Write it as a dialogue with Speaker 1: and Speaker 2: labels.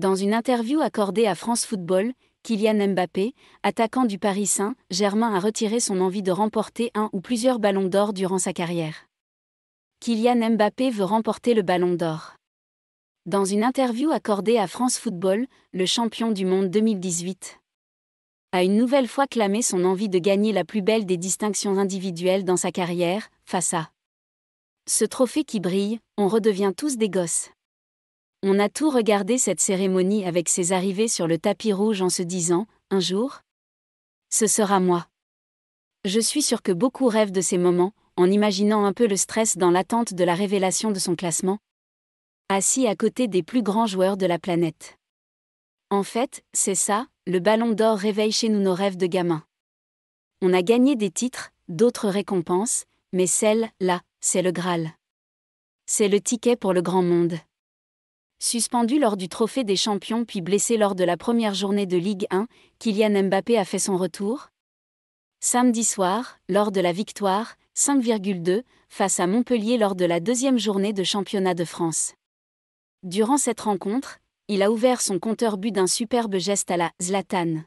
Speaker 1: Dans une interview accordée à France Football, Kylian Mbappé, attaquant du Paris Saint-Germain, a retiré son envie de remporter un ou plusieurs ballons d'or durant sa carrière. Kylian Mbappé veut remporter le ballon d'or. Dans une interview accordée à France Football, le champion du monde 2018 a une nouvelle fois clamé son envie de gagner la plus belle des distinctions individuelles dans sa carrière, face à ce trophée qui brille, on redevient tous des gosses. On a tout regardé cette cérémonie avec ses arrivées sur le tapis rouge en se disant, un jour, ce sera moi. Je suis sûr que beaucoup rêvent de ces moments, en imaginant un peu le stress dans l'attente de la révélation de son classement, assis à côté des plus grands joueurs de la planète. En fait, c'est ça, le ballon d'or réveille chez nous nos rêves de gamins. On a gagné des titres, d'autres récompenses, mais celle, là, c'est le Graal. C'est le ticket pour le grand monde. Suspendu lors du Trophée des Champions puis blessé lors de la première journée de Ligue 1, Kylian Mbappé a fait son retour. Samedi soir, lors de la victoire, 5,2, face à Montpellier lors de la deuxième journée de championnat de France. Durant cette rencontre, il a ouvert son compteur but d'un superbe geste à la Zlatan.